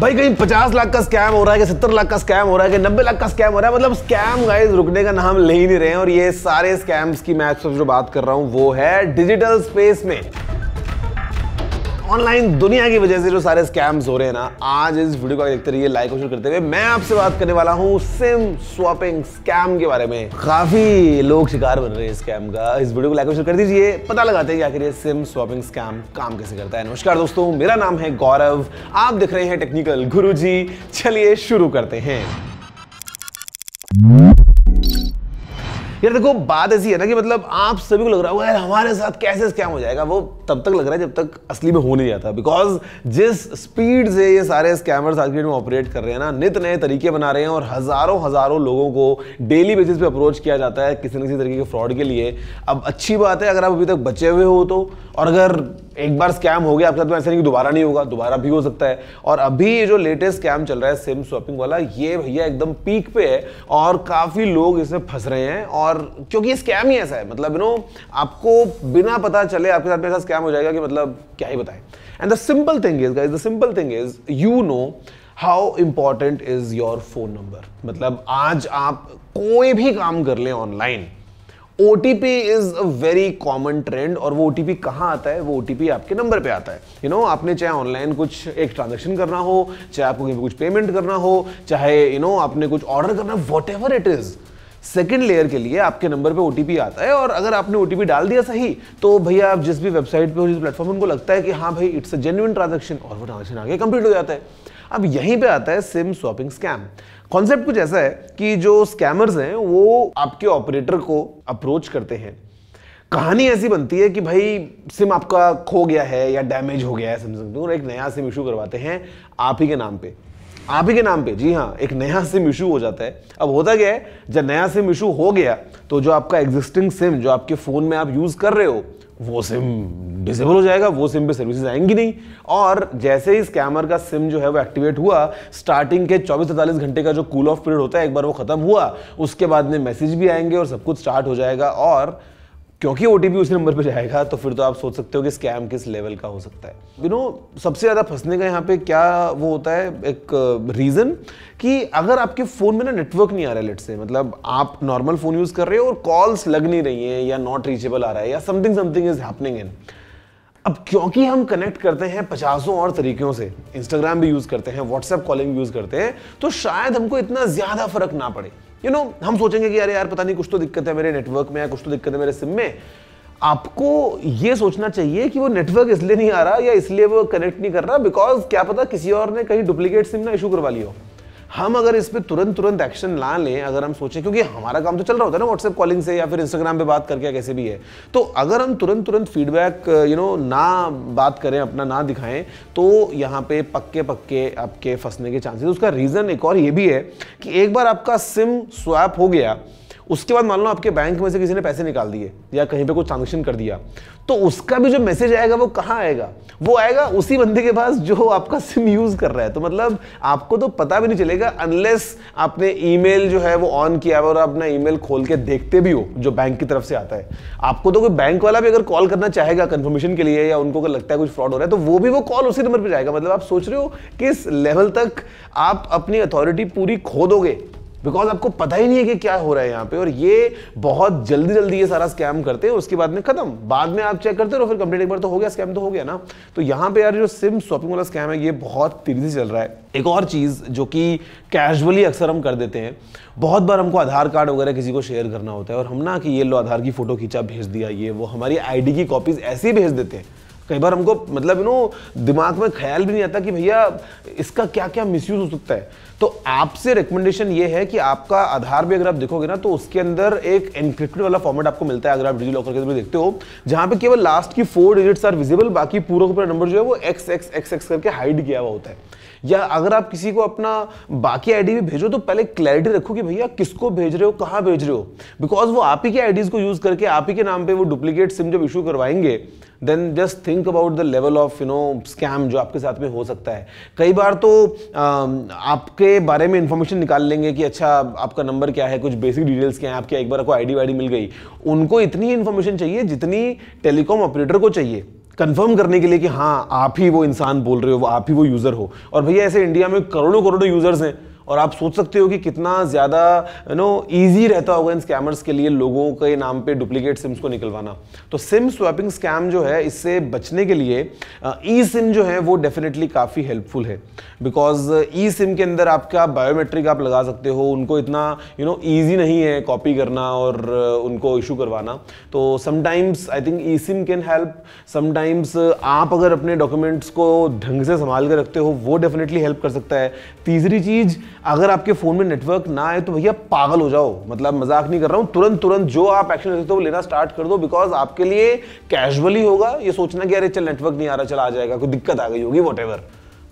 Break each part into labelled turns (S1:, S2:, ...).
S1: भाई कहीं पचास लाख का स्कैम हो रहा है कि सत्तर लाख का स्कैम हो रहा है कि नब्बे लाख का स्कैम हो रहा है मतलब स्कैम गाइज रुकने का नाम ले ही नहीं रहे हैं और ये सारे स्कैम्स की मैं जो बात कर रहा हूँ वो है डिजिटल स्पेस में ऑनलाइन दुनिया की वजह से जो सारे स्कैम्स हो रहे हैं ना आज इस वीडियो को देखते रहिए लाइक और करते हुए मैं आपसे बात करने वाला हूँ सिम स्वापिंग स्कैम के बारे में काफी लोग शिकार बन रहे हैं स्कैम का इस वीडियो को लाइक और कर दीजिए पता लगाते हैं कि आखिर ये सिम स्वापिंग स्कैम काम कैसे करता है नमस्कार दोस्तों मेरा नाम है गौरव आप देख रहे हैं टेक्निकल गुरु चलिए शुरू करते हैं यार देखो बात ऐसी है ना कि मतलब आप सभी को लग रहा होगा यार हमारे साथ कैसे स्कैम हो जाएगा वो तब तक लग रहा है जब तक असली में हो नहीं जाता बिकॉज जिस स्पीड से ये सारे स्कैमर्स आज में ऑपरेट कर रहे हैं ना नित नए तरीके बना रहे हैं और हज़ारों हज़ारों लोगों को डेली बेसिस पे अप्रोच किया जाता है किसी न किसी तरीके के फ्रॉड के लिए अब अच्छी बात है अगर आप अभी तक बचे हुए हो तो और अगर एक बार स्कैम हो गया आपके साथ में तो ऐसा नहीं कि दोबारा नहीं होगा दोबारा भी हो सकता है और अभी ये जो लेटेस्ट स्कैम चल रहा है सिम स्वैपिंग वाला ये भैया एकदम पीक पे है और काफ़ी लोग इसमें फंस रहे हैं और क्योंकि ये स्कैम ही ऐसा है मतलब यू नो आपको बिना पता चले आपके साथ में ऐसा स्कैम हो जाएगा कि मतलब क्या ही बताएं and the simple thing is guys the simple thing is you know how important is your phone number मतलब आज आप कोई भी काम कर लें online oh is a very common trend और वो ओ टी कहाँ आता है वो ओ आपके नंबर पे आता है यू you नो know, आपने चाहे ऑनलाइन कुछ एक ट्रांजेक्शन करना हो चाहे आपको कुछ पेमेंट करना हो चाहे यू you नो know, आपने कुछ ऑर्डर करना whatever it is second layer के लिए आपके नंबर पे ओटीपी आता है और अगर आपने ओ डाल दिया सही तो भैया आप जिस भी वेबसाइट पे हो जिस प्लेटफॉर्म उनको लगता है कि हाँ भाई इट्स अ जेन्यून ट्रांजेक्शन और वो ट्रांजेक्शन आगे कंप्लीट हो जाता है अब यहीं पे आता है सिम स्वॉपिंग स्कैम कॉन्सेप्ट कुछ ऐसा है कि जो स्कैमर्स हैं वो आपके ऑपरेटर को अप्रोच करते हैं कहानी ऐसी बनती है कि भाई सिम आपका खो गया है या डैमेज हो गया है सिम और एक नया सिम इशू करवाते हैं आप ही के नाम पे आप ही के नाम पे जी हाँ एक नया सिम इशू हो जाता है अब होता क्या है जब नया सिम इशू हो गया तो जो आपका एग्जिस्टिंग सिम जो आपके फ़ोन में आप यूज़ कर रहे हो वो सिम डिसेबल हो जाएगा वो सिम पे सर्विसेज आएंगी नहीं और जैसे ही स्कैमर का सिम जो है वो एक्टिवेट हुआ स्टार्टिंग के 24-48 घंटे का जो कूल ऑफ पीरियड होता है एक बार वो ख़त्म हुआ उसके बाद में मैसेज भी आएंगे और सब कुछ स्टार्ट हो जाएगा और क्योंकि ओ उस नंबर पर जाएगा तो फिर तो आप सोच सकते हो कि स्कैम किस लेवल का हो सकता है यू you नो know, सबसे ज़्यादा फंसने का यहाँ पे क्या वो होता है एक रीज़न uh, कि अगर आपके फ़ोन में ना नेटवर्क नहीं आ रहा है लेट से मतलब आप नॉर्मल फ़ोन यूज़ कर रहे हो और कॉल्स लग नहीं रही हैं या नॉट रीचेबल आ रहा है या something something is happening in अब क्योंकि हम कनेक्ट करते हैं पचासों और तरीक़ों से इंस्टाग्राम भी यूज़ करते हैं व्हाट्सएप कॉलिंग यूज़ करते हैं तो शायद हमको इतना ज़्यादा फ़र्क ना पड़े यू नो हम सोचेंगे कि अरे यार पता नहीं कुछ तो दिक्कत है मेरे नेटवर्क में या कुछ तो दिक्कत है मेरे सिम में आपको ये सोचना चाहिए कि वो नेटवर्क इसलिए नहीं आ रहा या इसलिए वो कनेक्ट नहीं कर रहा बिकॉज क्या पता किसी और ने कहीं डुप्लीकेट सिम ना इशू करवा लिया हो हम अगर इस पर तुरंत तुरंत एक्शन ला लें अगर हम सोचें क्योंकि हमारा काम तो चल रहा होता है ना व्हाट्सएप कॉलिंग से या फिर इंस्टाग्राम पे बात करके कैसे भी है तो अगर हम तुरंत तुरंत फीडबैक यू नो ना बात करें अपना ना दिखाएं तो यहाँ पे पक्के पक्के आपके फंसने के चांसेस उसका रीज़न एक और ये भी है कि एक बार आपका सिम स्वैप हो गया उसके बाद मान लो आपके बैंक में से किसी ने पैसे निकाल दिए या कहीं पे कुछ ट्रांजेक्शन कर दिया तो उसका भी जो मैसेज आएगा वो कहाँ आएगा वो आएगा उसी बंदे के पास जो आपका सिम यूज कर रहा है तो मतलब आपको तो पता भी नहीं चलेगा अनलेस आपने ई जो है वो ऑन किया और अपना मेल खोल के देखते भी हो जो बैंक की तरफ से आता है आपको तो कोई बैंक वाला भी अगर कॉल करना चाहेगा कंफर्मेशन के लिए या उनको अगर लगता है कुछ फ्रॉड हो रहा है तो वो भी वो कॉल उसी नंबर पर जाएगा मतलब आप सोच रहे हो किस लेवल तक आप अपनी अथॉरिटी पूरी खो दोगे बिकॉज आपको पता ही नहीं है कि क्या हो रहा है यहाँ पे और ये बहुत जल्दी जल्दी ये सारा स्कैम करते हैं उसके बाद में खत्म बाद में आप चेक करते हो फिर कंप्लीट एक बार तो हो गया स्कैम तो हो गया ना तो यहाँ पे यार जो सिम शॉपिंग वाला स्कैम है ये बहुत तेजी से चल रहा है एक और चीज़ जो कि कैजुअली अक्सर हम कर देते हैं बहुत बार हमको आधार कार्ड वगैरह किसी को शेयर करना होता है और हम ना कि ये लो आधार की फ़ोटो खींचा भेज दिया ये वो हमारी आईडी की कॉपीज़ ऐसे ही भेज देते हैं कई बार हमको मतलब यू नो दिमाग में ख्याल भी नहीं आता कि भैया इसका क्या क्या मिस हो सकता है तो आपसे रिकमेंडेशन ये है कि आपका आधार भी अगर आप देखोगे ना तो उसके अंदर एक एनक्रिप्टेड वाला फॉर्मेट आपको मिलता है अगर आप डिजी लॉकर के देखते हो जहां पे केवल लास्ट की फोर डिजिट्स आर विजिबल बाकी पूरा का पूरा नंबर जो है वो एक्स एक्स एक्स एक्स करके हाइड किया हुआ होता है या अगर आप किसी को अपना बाकी आईडी भी भेजो तो पहले क्लैरिटी रखो कि भैया किसको भेज रहे हो कहाँ भेज रहे हो बिकॉज वो आप ही के आईडीज को यूज करके आप ही के नाम पे वो डुप्लीकेट सिम जब इशू करवाएंगे then just think about the level of you know scam जो आपके साथ में हो सकता है कई बार तो आ, आपके बारे में इंफॉर्मेशन निकाल लेंगे कि अच्छा आपका नंबर क्या है कुछ बेसिक डिटेल्स क्या है आपके एक बार आपको आईडी वाईडी मिल गई उनको इतनी इन्फॉर्मेशन चाहिए जितनी टेलीकॉम ऑपरेटर को चाहिए कंफर्म करने के लिए कि हाँ आप ही वो इंसान बोल रहे हो आप ही वो यूज़र हो और भैया ऐसे इंडिया में करोड़ों करोड़ों यूज़र्स हैं और आप सोच सकते हो कि कितना ज़्यादा यू नो ईजी रहता होगा इन स्कैमर्स के लिए लोगों के नाम पे डुप्लीकेट सिम्स को निकलवाना तो सिम स्वैपिंग स्कैम जो है इससे बचने के लिए ई सिम जो है वो डेफिनेटली काफ़ी हेल्पफुल है बिकॉज ई सिम के अंदर आपका बायोमेट्रिक आप लगा सकते हो उनको इतना यू नो ईजी नहीं है कॉपी करना और उनको इशू करवाना तो sometimes I think eSIM can help sometimes आप अगर अपने डॉक्यूमेंट्स को ढंग से संभाल के रखते हो वो डेफिनेटली हेल्प कर सकता है तीसरी चीज़ अगर आपके फ़ोन में नेटवर्क ना आए तो भैया पागल हो जाओ मतलब मजाक नहीं कर रहा हूं तुरंत तुरंत जो आप एक्शन लेते हो वो लेना स्टार्ट कर दो बिकॉज आपके लिए कैजुअली होगा ये सोचना कि अरे चल नेटवर्क नहीं आ रहा चल आ जाएगा कोई दिक्कत आ गई होगी what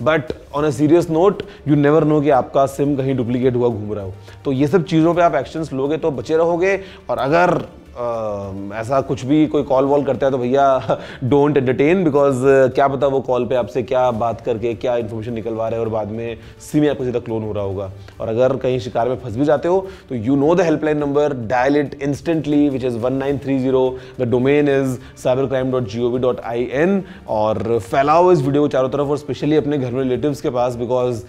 S1: but on a serious note you never know कि आपका सिम कहीं डुप्लीकेट हुआ घूम रहा हो तो ये सब चीज़ों पे आप एक्शंस लोगे तो बचे रहोगे और अगर ऐसा कुछ भी कोई कॉल वॉल करता है तो भैया डोंट एंटरटेन बिकॉज क्या पता वो कॉल पे आपसे क्या बात करके क्या इन्फॉर्मेशन निकलवा रहे हैं और बाद में सी में आपको सीधा क्लोन हो रहा होगा और अगर कहीं शिकार में फंस भी जाते हो तो you know the helpline number dial it instantly which is one nine three zero the domain is cyber crime dot G O V dot I N और फैलाओ इस वीडियो को चारों तरफ और स्पेशली अपने घर में रिलेटिव के पास बिकॉज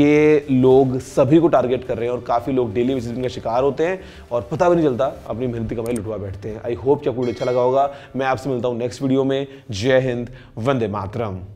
S1: ये लोग सभी को टारगेट कर रहे हैं और काफ़ी लोग डेली बेसिस का शिकार होते हैं और पता भी नहीं चलता अपनी मेहनती कमाई लुटवा सुबह बैठते हैं आई होप कि आपको वीडियो अच्छा लगा होगा मैं आपसे मिलता हूँ नेक्स्ट वीडियो में जय हिंद वंदे मातरम